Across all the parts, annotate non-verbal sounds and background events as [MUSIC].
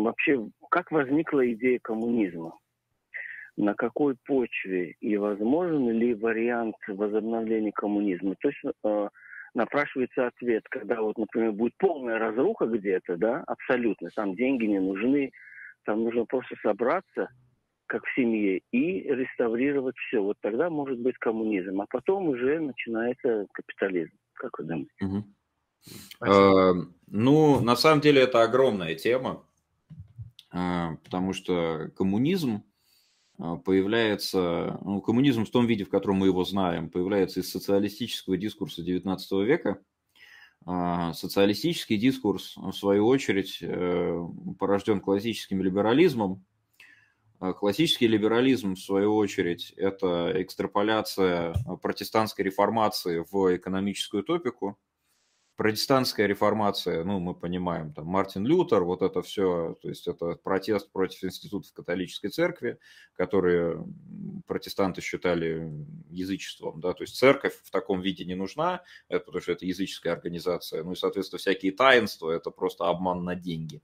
вообще, как возникла идея коммунизма? На какой почве и возможен ли вариант возобновления коммунизма? То есть э, напрашивается ответ, когда вот, например, будет полная разруха где-то, да, абсолютно, там деньги не нужны, там нужно просто собраться, как в семье, и реставрировать все. Вот тогда может быть коммунизм, а потом уже начинается капитализм, как вы думаете? Угу. Спасибо. Э, ну, на самом деле это огромная тема. А, потому что коммунизм а, появляется, ну, коммунизм в том виде, в котором мы его знаем, появляется из социалистического дискурса XIX века. А, социалистический дискурс, в свою очередь, э, порожден классическим либерализмом. Классический либерализм, в свою очередь, это экстраполяция протестантской реформации в экономическую топику – протестантская реформация, ну, мы понимаем, там, Мартин Лютер, вот это все, то есть это протест против институтов католической церкви, которые протестанты считали язычеством, да, то есть церковь в таком виде не нужна, это потому что это языческая организация, ну и, соответственно, всякие таинства, это просто обман на деньги.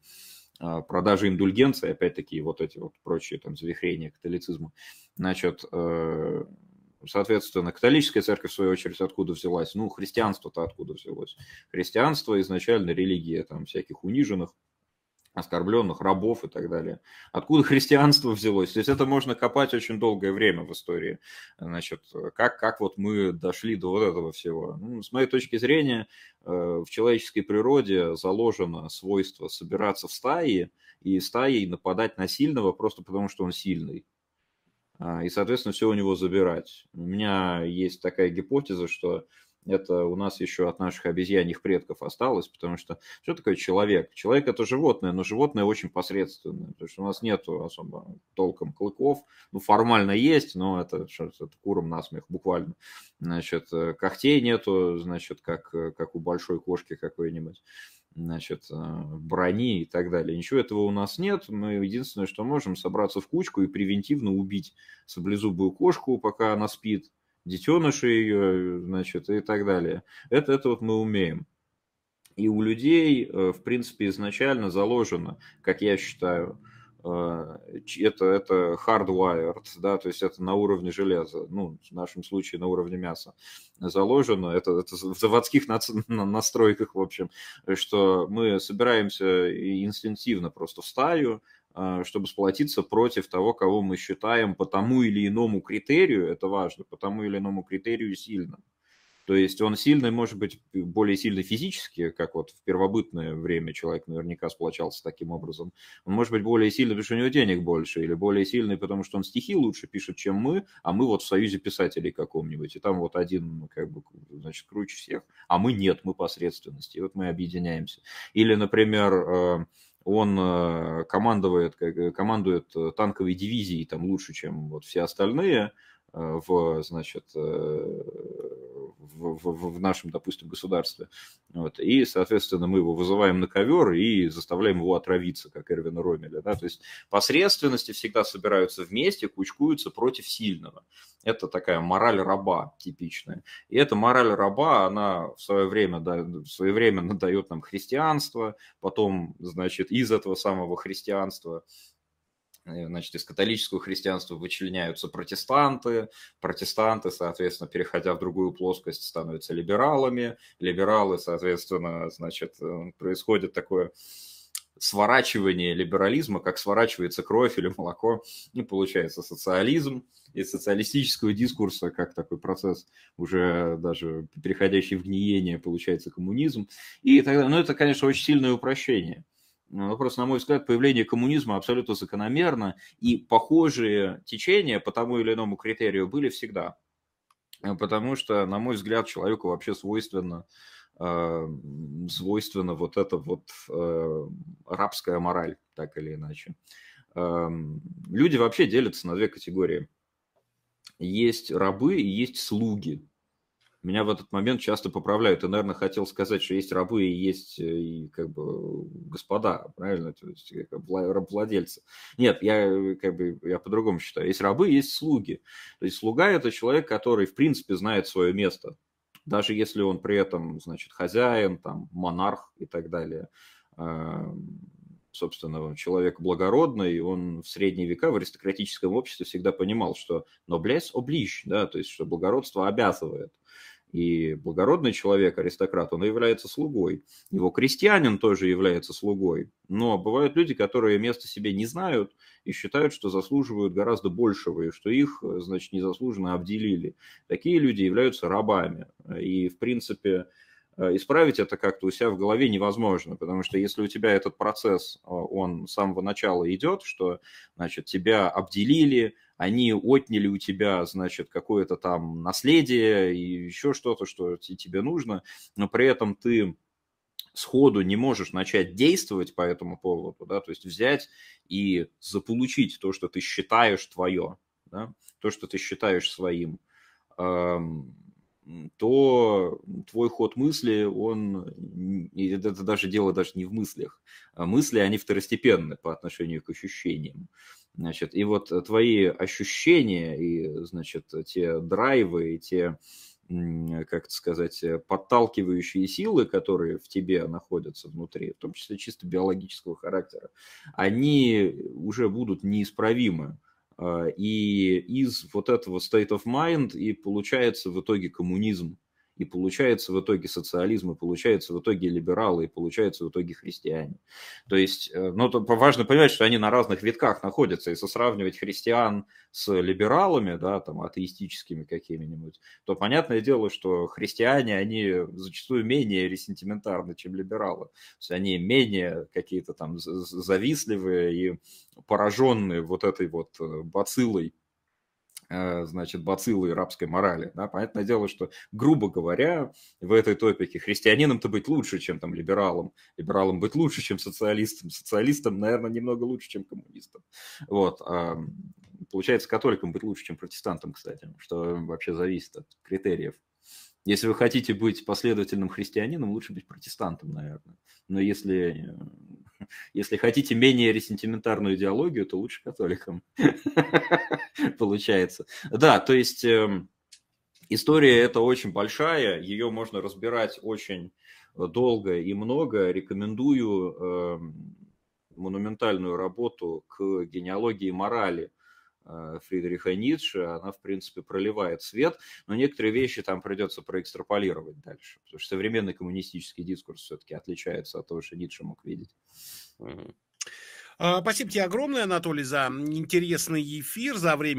А, Продажи индульгенции, опять-таки, вот эти вот прочие там завихрения католицизма. Значит, э, Соответственно, католическая церковь, в свою очередь, откуда взялась? Ну, христианство-то откуда взялось? Христианство изначально религия там всяких униженных, оскорбленных, рабов и так далее. Откуда христианство взялось? То есть это можно копать очень долгое время в истории. Значит, как, как вот мы дошли до вот этого всего? Ну, с моей точки зрения, э, в человеческой природе заложено свойство собираться в стаи и стаей нападать на сильного просто потому, что он сильный. А, и, соответственно, все у него забирать. У меня есть такая гипотеза, что это у нас еще от наших обезьяньих предков осталось, потому что что такое человек? Человек – это животное, но животное очень посредственное, потому что у нас нет особо толком клыков, ну, формально есть, но это, это куром насмех, буквально. Значит, э, когтей нету, значит, как, э, как у большой кошки какой-нибудь значит, э, брони и так далее. Ничего этого у нас нет. Мы единственное, что можем, собраться в кучку и превентивно убить саблезубую кошку, пока она спит, детеныши ее, значит, и так далее. Это, это вот мы умеем. И у людей, э, в принципе, изначально заложено, как я считаю, Э, это, это hardwired, да, то есть это на уровне железа, ну, в нашем случае на уровне мяса заложено, это, это в заводских на, настройках, в общем, что мы собираемся инстинктивно просто в стаю, э, чтобы сплотиться против того, кого мы считаем по тому или иному критерию, это важно, по тому или иному критерию сильным. То есть он сильный, может быть, более сильный физически, как вот в первобытное время человек наверняка сплочался таким образом. Он может быть более сильный, потому что у него денег больше, или более сильный, потому что он стихи лучше пишет, чем мы, а мы вот в Союзе писателей каком-нибудь, и там вот один, как бы, значит, круче всех, а мы нет, мы посредственности, и вот мы объединяемся. Или, например, э, он э, командует, э, командует танковой дивизией там лучше, чем вот все остальные в, значит, в, в, в нашем, допустим, государстве. Вот. И, соответственно, мы его вызываем на ковер и заставляем его отравиться, как Эрвина Ромеля. Да? То есть посредственности всегда собираются вместе, кучкуются против сильного. Это такая мораль раба типичная. И эта мораль раба, она в свое время, да, в свое время дает нам христианство, потом, значит, из этого самого христианства Э, значит, из католического христианства вычленяются протестанты, протестанты, соответственно, переходя в другую плоскость, становятся либералами, либералы, соответственно, значит, э, происходит такое сворачивание либерализма, как сворачивается кровь или молоко, и получается социализм из социалистического дискурса, как такой процесс, уже даже переходящий в гниение, получается коммунизм и тогда ну это, конечно, очень сильное упрощение – но просто, на мой взгляд, появление коммунизма абсолютно закономерно, и похожие течения по тому или иному критерию были всегда. Э, потому что, на мой взгляд, человеку вообще свойственно э, свойственно вот эта вот э, рабская мораль, так или иначе. Э, люди вообще делятся на две категории. Есть рабы и есть слуги. Меня в этот момент часто поправляют. И наверное, хотел сказать, что есть рабы и есть э, и, как бы, господа, правильно? То есть э, как бы, рабовладельцы. Нет, я, э, как бы, я по-другому считаю. Есть рабы, есть слуги. То есть слуга – это человек, который, в принципе, знает свое место. Даже если он при этом, значит, хозяин, там, монарх и так далее собственно, человек благородный, он в средние века в аристократическом обществе всегда понимал, что «noblesse oblige», да, то есть, что благородство обязывает. И благородный человек, аристократ, он является слугой. Его крестьянин тоже является слугой. Но бывают люди, которые место себе не знают и считают, что заслуживают гораздо большего, и что их, э, значит, незаслуженно обделили. Такие люди являются рабами. И, в принципе, э, исправить это как-то у себя в голове невозможно, потому что если у тебя этот процесс, э, он с самого начала идет, что, значит, тебя обделили, они отняли у тебя, значит, какое-то там наследие и еще что-то, что тебе нужно, но при этом ты сходу не можешь начать действовать по этому поводу, да, то есть взять и заполучить то, что ты считаешь твое, да, то, что ты считаешь своим. Эм, то твой ход мысли, он, это даже дело даже не в мыслях, а мысли, они второстепенны по отношению к ощущениям. Значит, и вот твои ощущения и, значит, те драйвы, и те, как это сказать, подталкивающие силы, которые в тебе находятся внутри, в том числе чисто биологического характера, они уже будут неисправимы а, и из вот этого state of mind и получается в итоге коммунизм и получается в итоге социализм, и получается в итоге либералы, и получается в итоге христиане. То есть, э, ну, то важно понимать, что они на разных витках находятся, если сравнивать христиан с либералами, да, там, атеистическими какими-нибудь, то понятное дело, что христиане, они зачастую менее ресентиментарны, чем либералы. То есть они менее какие-то там завистливые и пораженные вот этой вот э, бациллой Э, значит, бациллы рабской морали. Да? Понятное дело, что, грубо говоря, в этой топике христианином-то быть лучше, чем там либералом, либералом быть лучше, чем социалистом, социалистом, наверное, немного лучше, чем коммунистом. Вот. А, получается, католиком быть лучше, чем протестантом, кстати, что вообще зависит от критериев. Если вы хотите быть последовательным христианином, лучше быть протестантом, наверное. Но если э, [LAUGHS] Если хотите менее ресентиментарную идеологию, то лучше католикам. [LAUGHS] Получается. Да, то есть эм, история это очень большая, ее можно разбирать очень долго и много. Рекомендую эм, монументальную работу к генеалогии морали Э, Фридриха Ницше, она, в принципе, проливает свет, но некоторые вещи там придется проэкстраполировать дальше, потому что современный коммунистический дискурс все-таки отличается от того, что Ницше мог видеть. А, спасибо тебе огромное, Анатолий, за интересный эфир, за время